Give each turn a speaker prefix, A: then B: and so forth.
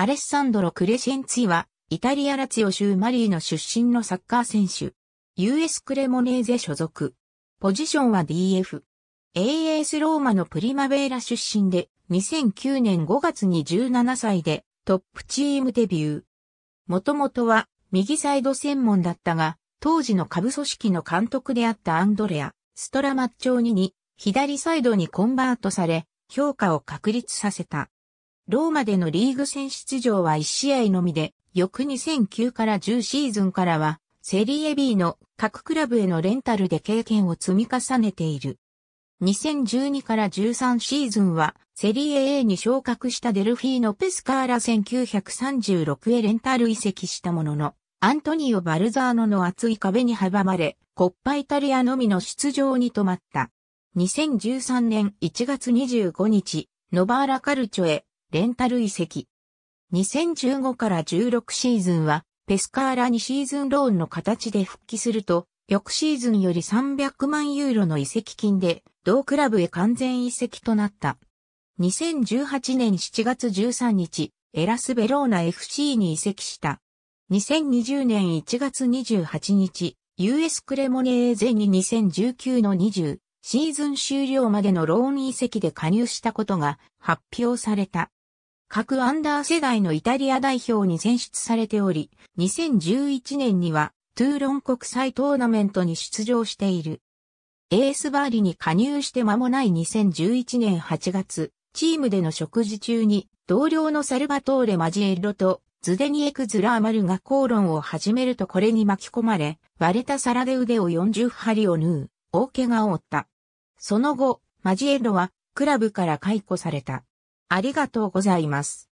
A: アレッサンドロ・クレシェンツィは、イタリア・ラツィオ州マリーの出身
B: のサッカー選手。US クレモネーゼ所属。ポジションは DF。AS ローマのプリマベーラ出身で、2009年5月に17歳でトップチームデビュー。もともとは右サイド専門だったが、当時の下部組織の監督であったアンドレア、ストラマッチョーニに左サイドにコンバートされ、評価を確立させた。ローマでのリーグ戦出場は1試合のみで、翌2009から10シーズンからは、セリエ B の各クラブへのレンタルで経験を積み重ねている。2012から13シーズンは、セリエ A に昇格したデルフィーノ・ペスカーラ1936へレンタル移籍したものの、アントニオ・バルザーノの厚い壁に阻まれ、コッパイタリアのみの出場に止まった。2013年1月25日、ノバーラカルチョへレンタル移籍。2015から16シーズンは、ペスカーラにシーズンローンの形で復帰すると、翌シーズンより300万ユーロの移籍金で、同クラブへ完全移籍となった。2018年7月13日、エラスベローナ FC に移籍した。2020年1月28日、US クレモネーゼに2019の20、シーズン終了までのローン移籍で加入したことが発表された。各アンダー世代のイタリア代表に選出されており、2011年にはトゥーロン国際トーナメントに出場している。エースバーリに加入して間もない2011年8月、チームでの食事中に同僚のサルバトーレ・マジエッロとズデニエク・ズラーマルが口論を始めるとこれに巻き込まれ、割れた皿で腕を40針を縫う、大怪我を負った。そ
A: の後、マジエロはクラブから解雇された。ありがとうございます。